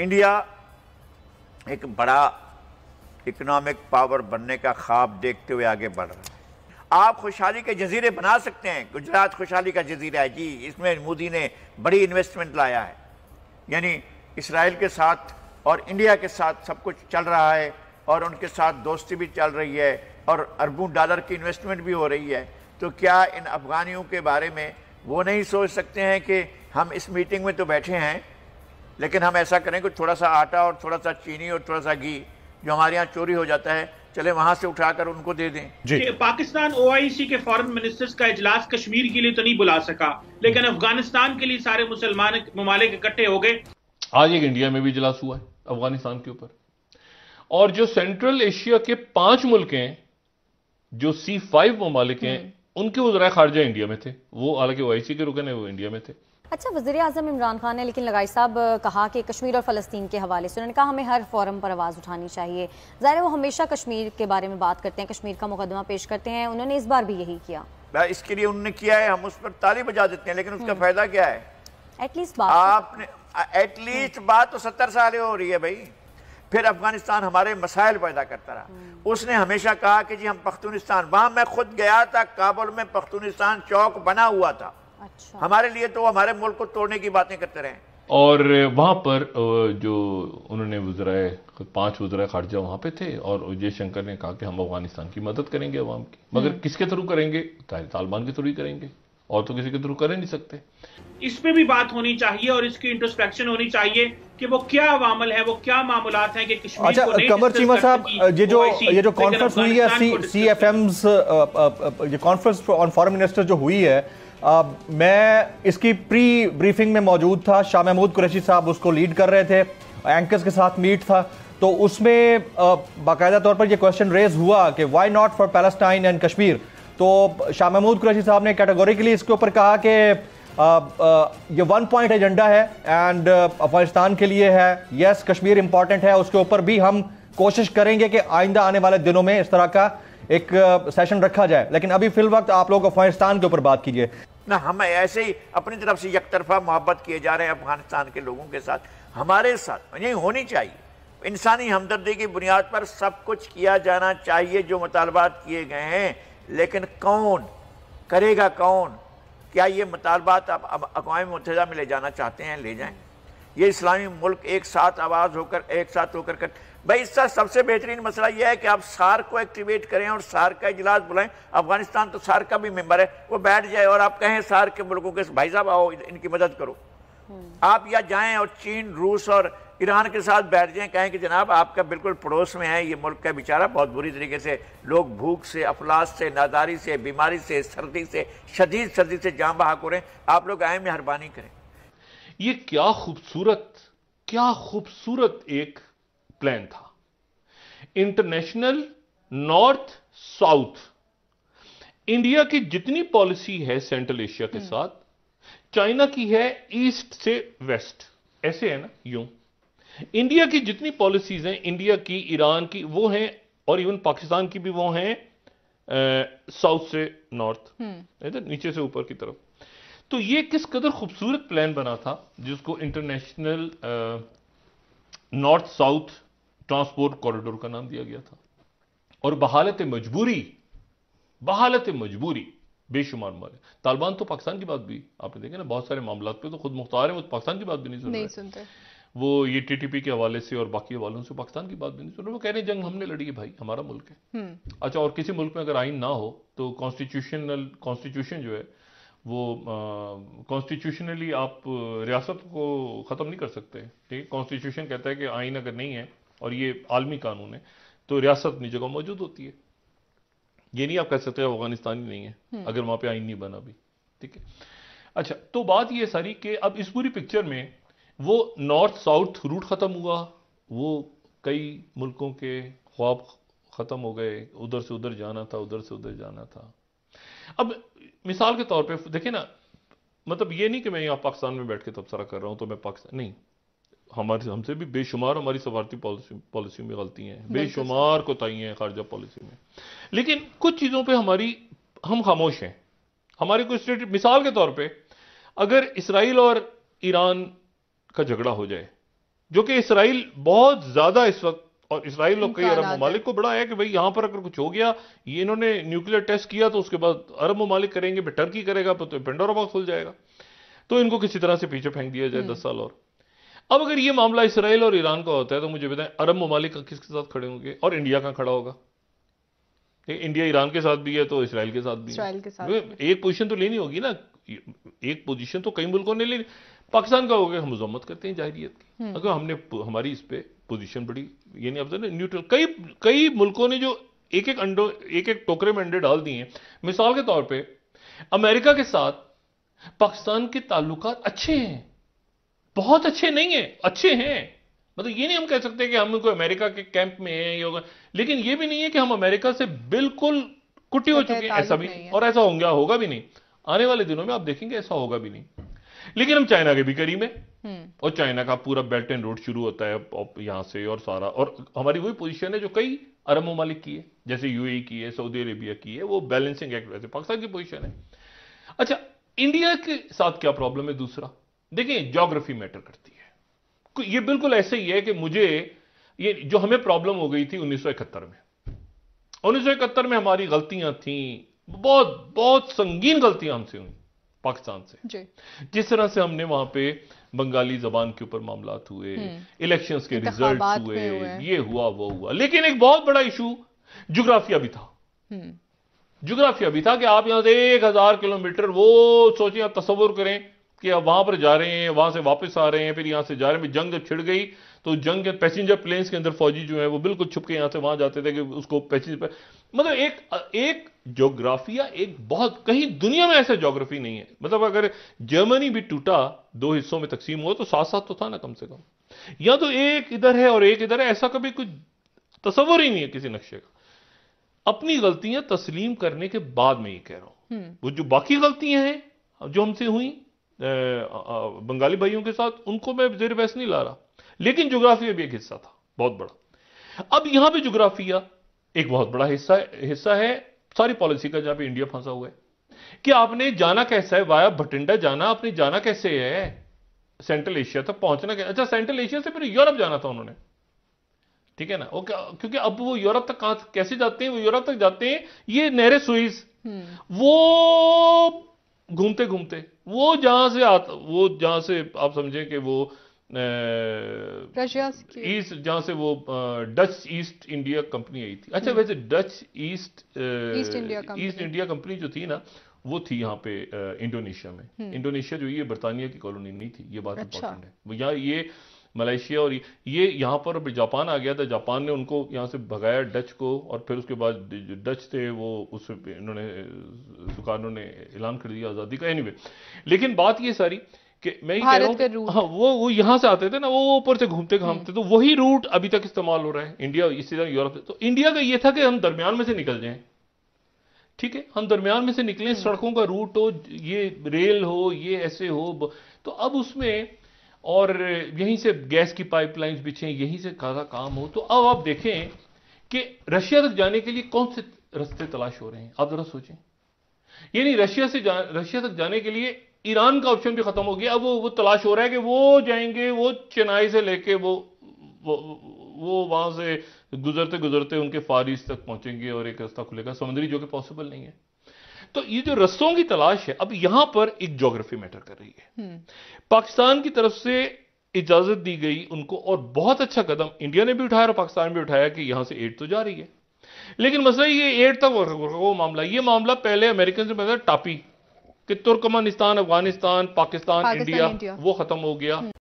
India एक बड़ा economic power बनने का ख्वाब देखते हुए आगे बढ़ रहा है आप खुशहाली के जजीरे बना सकते हैं गुजरात खुशहाली का जजीरा है जी इसमें मोदी ने बड़ी इन्वेस्टमेंट लाया है यानी इसराइल के साथ और इंडिया के साथ सब कुछ चल रहा है और उनके साथ दोस्ती भी चल रही है और अरबों डॉलर की इन्वेस्टमेंट भी हो रही है तो क्या इन अफगानियों के बारे में वो नहीं सोच सकते हैं कि हम इस मीटिंग में तो बैठे हैं लेकिन हम ऐसा करें कि थोड़ा सा आटा और थोड़ा सा चीनी और थोड़ा सा घी जो हमारे यहाँ चोरी हो जाता है चले वहां से उठाकर उनको दे दें पाकिस्तान ओआईसी के फॉरेन मिनिस्टर्स का इजलास कश्मीर के लिए तो नहीं बुला सका लेकिन अफगानिस्तान के लिए सारे मुसलमान ममालिक इकट्ठे हो गए आज एक इंडिया में भी इजलास हुआ है अफगानिस्तान के ऊपर और जो सेंट्रल एशिया के पांच मुल्क हैं जो सी फाइव ममालिक हैं हम्म। उनके वजरा खारजा इंडिया में थे वो हालांकि सी के रुकन है वो इंडिया में थे अच्छा वजी अजम इमरान खान ने लेकिन लगाई साहब कहा कि कश्मीर और फ़लस्तीन के हवाले से उन्होंने कहा हमें हर फोरम पर आवाज़ उठानी चाहिए ज़ाहिर वो हमेशा कश्मीर के बारे में बात करते हैं कश्मीर का मुकदमा पेश करते हैं उन्होंने इस बार भी यही किया इसके लिए उन्होंने किया है हम उस पर ताली बजा देते हैं लेकिन उसका हम्म। फ़ायदा क्या है एटलीस्ट बात आपने एटलीस्ट बात तो सत्तर साल हो रही है भाई फिर अफगानिस्तान हमारे मसाइल पैदा करता रहा हम्म। उसने हमेशा कहा कि जी हम पख्तूनिस्तान वहाँ मैं खुद गया था काबुल में पख्तूनिस्तान चौक बना हुआ था अच्छा। हमारे लिए तो हमारे मुल्क को तोड़ने की बातें करते रहे और वहाँ पर जो उन्होंने वजराए पांच वजरा खारजा वहाँ पे थे और जयशंकर ने कहा कि हम अफगानिस्तान की मदद करेंगे अवाम की हम्म। मगर किसके थ्रू करेंगे तालिबान के थ्रू ही करेंगे और तो किसी के थ्रू कर नहीं सकते इस पे भी बात होनी चाहिए और इसकी इंट्रोस्पेक्शन होनी चाहिए कि वो क्या अवामल है वो क्या मामला है कि कश्मीर अच्छा, को कमर चीमा साहब ये जो ये जो कॉन्फ्रेंस हुई है C F Ms conference on foreign minister जो हुई है आ, मैं इसकी प्री ब्रीफिंग में मौजूद था शाह महमूद कुरैशी साहब उसको लीड कर रहे थे एंकर्स के साथ मीट था तो उसमें बाकायदा तौर पर यह क्वेश्चन रेज हुआ कि why not for Palestine and Kashmir तो शाह महमूद कुरैशी साहब ने कैटेगोरिकली इसके ऊपर कहा कि ये वन पॉइंट एजेंडा है एंड अफगानिस्तान के लिए है यस कश्मीर इंपॉर्टेंट है उसके ऊपर भी हम कोशिश करेंगे कि आइंदा आने वाले दिनों में इस तरह का एक सेशन रखा जाए लेकिन अभी फिल वक्त आप लोग अफगानिस्तान के ऊपर बात कीजिए ना हम ऐसे ही अपनी तरफ से यकतरफा मोहब्बत किए जा रहे हैं अफगानिस्तान के लोगों के साथ हमारे साथ यही होनी चाहिए इंसानी हमदर्दी की बुनियाद पर सब कुछ किया जाना चाहिए जो मुतालबात किए गए हैं लेकिन कौन करेगा कौन क्या ये मुतालबात आप अकवा मुतहदा में ले जाना चाहते हैं ले जाएं ये इस्लामी मुल्क एक साथ आवाज़ होकर एक साथ होकर कर भाई इसका सबसे बेहतरीन मसला यह है कि आप सार को एक्टिवेट करें और सार का इजलास बुलाएं अफगानिस्तान तो सार का भी मेंबर है वो बैठ जाए और आप कहें सार के मुल्कों के भाई साहब आओ इनकी मदद करो आप या जाएं और चीन रूस और ईरान के साथ बैठ जाएं कहें कि जनाब आपका बिल्कुल पड़ोस में है ये मुल्क का बेचारा बहुत बुरी तरीके से लोग भूख से अफलास से नादारी से बीमारी से सर्दी से शदीद सर्दी से जाम बहा हो आप लोग आए मेहरबानी करें ये क्या खूबसूरत क्या खूबसूरत एक प्लान था इंटरनेशनल नॉर्थ साउथ इंडिया की जितनी पॉलिसी है सेंट्रल एशिया के हम्म। साथ चाइना की है ईस्ट से वेस्ट ऐसे है ना यूं इंडिया की जितनी पॉलिसीज हैं इंडिया की ईरान की वो हैं और इवन पाकिस्तान की भी वो हैं साउथ से नॉर्थ हम्म। नीचे से ऊपर की तरफ तो ये किस कदर खूबसूरत प्लान बना था जिसको international north south transport corridor का नाम दिया गया था और बहालत मजबूरी बहालत मजबूरी बेशुमार मारे तालिबान तो पाकिस्तान की बात भी आपने देखे ना बहुत सारे मामला पे तो खुद मुख्तार है वो तो पाकिस्तान की बात भी नहीं सुन नहीं सुनते वो ये टीटीपी के हवाले से और बाकी हवालों से पाकिस्तान की बात भी नहीं सुन रहे वो कह रहे जंग हमने लड़ी है भाई हमारा मुल्क है हम्म। अच्छा और किसी मुल्क में अगर आइन ना हो तो कॉन्स्टिट्यूशनल कॉन्स्टिट्यूशन जो है वो कॉन्स्टिट्यूशनली आप रियासत को ख़त्म नहीं कर सकते ठीक है कॉन्स्टिट्यूशन कहता है कि आइन अगर नहीं है और ये आलमी कानून है तो रियासत अपनी जगह मौजूद होती है ये नहीं आप कह सकते अफगानिस्तान ही नहीं है हम्म। अगर वहां पर आइन नहीं बना भी ठीक है अच्छा तो बात ये सारी कि अब इस पूरी पिक्चर में वो नॉर्थ साउथ रूट ख़त्म हुआ वो कई मुल्कों के ख्वाब ख़त्म हो गए उधर से उधर जाना था उधर से उधर जाना था अब मिसाल के तौर पे देखिए ना मतलब ये नहीं कि मैं यहाँ पाकिस्तान में बैठ के तबसरा कर रहा हूँ तो मैं पाकिस्तान नहीं हमारे हमसे भी बेशुमार हमारी सफारती पॉलिसी पॉलिसी में गलतियां हैं बेशुमार कोताही हैं खारजा पॉलिसी में लेकिन कुछ चीज़ों पे हमारी हम खामोश हैं हमारे कुछ स्टेट मिसाल के तौर पे अगर इसराइल और ईरान का झगड़ा हो जाए जो कि इसराइल बहुत ज़्यादा इस वक्त और इसराइल और कई अरब ममालिक को बड़ा है कि भाई यहां पर अगर कुछ हो गया ये इन्होंने न्यूक्लियर टेस्ट किया तो उसके बाद अरब ममालिक करेंगे फिर टर्की करेगा तो पेंडोरा खुल जाएगा तो इनको किसी तरह से पीछे फेंक दिया जाए हम्म। दस साल और अब अगर ये मामला इसराइल और ईरान का होता है तो मुझे बताएं अरब ममालिक किसके साथ खड़े होंगे और इंडिया का खड़ा होगा इंडिया ईरान के साथ भी है तो इसराइल के साथ भी है के साथ मतलब एक पोजीशन तो लेनी होगी ना एक पोजीशन तो कई मुल्कों ने लेनी पाकिस्तान का हो गया हम मजम्मत करते हैं जाहिरियत की हम्म। अगर हमने हमारी इस पर पोजिशन बड़ी यानी अब तो न्यूट्रल कई कई मुल्कों ने जो एक एक अंडो एक एक टोकरे में अंडे डाल दिए मिसाल के तौर पर अमेरिका के साथ पाकिस्तान के ताल्लुकात अच्छे हैं बहुत अच्छे नहीं है अच्छे हैं मतलब ये नहीं हम कह सकते कि हम उनको अमेरिका के कैंप में हैं ये लेकिन ये भी नहीं है कि हम अमेरिका से बिल्कुल कुटी हो चुके हैं ऐसा भी और ऐसा होंगे होगा भी नहीं आने वाले दिनों में आप देखेंगे ऐसा होगा भी नहीं लेकिन हम चाइना के भी करीब हैं हम्म। और चाइना का पूरा बेल्ट एंड रोड शुरू होता है यहां से और सारा और हमारी वही पोजीशन है जो कई अरब ममालिक की है जैसे यूएई e की है सऊदी अरेबिया की है वो बैलेंसिंग एक्ट वैसे पाकिस्तान की पोजीशन है अच्छा इंडिया के साथ क्या प्रॉब्लम है दूसरा देखिए जोग्राफी मैटर करती है ये बिल्कुल ऐसे ही है कि मुझे ये जो हमें प्रॉब्लम हो गई थी 1971 में 1971 में हमारी गलतियां थी बहुत बहुत संगीन गलतियां हमसे हुई पाकिस्तान से जिस तरह से हमने वहां पे बंगाली जबान के ऊपर मामला हुए इलेक्शन हम्म। के रिजल्ट हुए, हुए ये हुआ वो हुआ लेकिन एक बहुत बड़ा इशू जोग्राफिया भी था जोग्राफिया हम्म। भी था कि आप यहां से एक हजार किलोमीटर वो सोचें आप तस्वर करें कि अब वहां पर जा रहे हैं वहां से वापस आ रहे हैं फिर यहां से जा रहे हैं जंग जब छिड़ गई तो जंग के पैसेंजर प्लेन्स के अंदर फौजी जो है वो बिल्कुल छुप के यहां से वहां जाते थे कि उसको पैसेंजर मतलब एक एक जोग्राफिया एक बहुत कहीं दुनिया में ऐसा जोग्राफी नहीं है मतलब अगर जर्मनी भी टूटा दो हिस्सों में तकसीम हुआ तो साथ साथ तो था ना कम से कम या तो एक इधर है और एक इधर है ऐसा कभी कुछ तस्वर ही नहीं है किसी नक्शे का अपनी गलतियां तस्लीम करने के बाद में ये कह रहा हूं हम्म। वो जो बाकी गलतियां हैं जो हमसे हुई बंगाली भाइयों के साथ उनको मैं जेर बहस नहीं ला रहा लेकिन जोग्राफिया भी एक हिस्सा था बहुत बड़ा अब यहां पर जोग्राफिया एक बहुत बड़ा हिस्सा हिस्सा है सारी पॉलिसी का जहां पर इंडिया फंसा हुआ है कि आपने जाना कैसा है वाया भटिंडा जाना आपने जाना कैसे है सेंट्रल एशिया तक पहुंचना कैसे अच्छा सेंट्रल एशिया से फिर यूरोप जाना था उन्होंने ठीक है ना वो क्योंकि अब वो यूरोप तक कहां कैसे जाते हैं वो यूरोप तक जाते हैं ये नहरे सुइज हम्म। वो घूमते घूमते वो जहां से आता वो जहां से आप समझें कि वो ईस्ट जहां से वो डच ईस्ट इंडिया कंपनी आई थी अच्छा हम्म। वैसे Dutch east east India company जो थी ना वो थी यहाँ पे इंडोनेशिया में हम्म। इंडोनेशिया जो ये बर्तानिया की कॉलोनी नहीं थी ये बात अच्छा। इंपॉर्टेंट है यहाँ ये मलेशिया और ये यहाँ पर जापान आ गया था जापान ने उनको यहाँ से भगाया डच को और फिर उसके बाद डच थे वो उस इन्होंने दुकानों ने ऐलान कर दिया आज़ादी का एनीवे लेकिन बात ये सारी कि मैं ही कह रहा हूँ हाँ वो वो यहाँ से आते थे ना वो ऊपर से घूमते हम्म। घामते तो वही रूट अभी तक इस्तेमाल हो रहा है इंडिया इसी तरह यूरोप से तो इंडिया का ये था कि हम दरमियान में से निकल जाए ठीक है हम दरमियान में से निकले हम्म। सड़कों का रूट हो ये रेल हो ये ऐसे हो तो अब उसमें और यहीं से गैस की पाइपलाइंस बिछें यहीं से खासा काम हो तो अब आप देखें कि रशिया तक जाने के लिए कौन से रास्ते तलाश हो रहे हैं आप जरा सोचें यानी रशिया से जा रशिया तक जाने के लिए ईरान का ऑप्शन भी खत्म हो गया अब वो वो तलाश हो रहा है कि वो जाएंगे वो चेन्नई से लेके वो वो, वो वहां से गुजरते गुजरते उनके फारिस तक पहुंचेंगे और एक रास्ता खुलेगा समुद्री जो कि पॉसिबल नहीं है तो ये जो रस्तों की तलाश है अब यहां पर एक जोग्राफी मैटर कर रही है हम्म। पाकिस्तान की तरफ से इजाजत दी गई उनको और बहुत अच्छा कदम इंडिया ने भी उठाया और पाकिस्तान ने भी उठाया कि यहां से एड तो जा रही है लेकिन मसला ये एड तक वो मामला ये मामला पहले अमेरिकन से मतलब टापी कि Turkmenistan Afghanistan Pakistan, Pakistan India, India वो खत्म हो गया हम्म।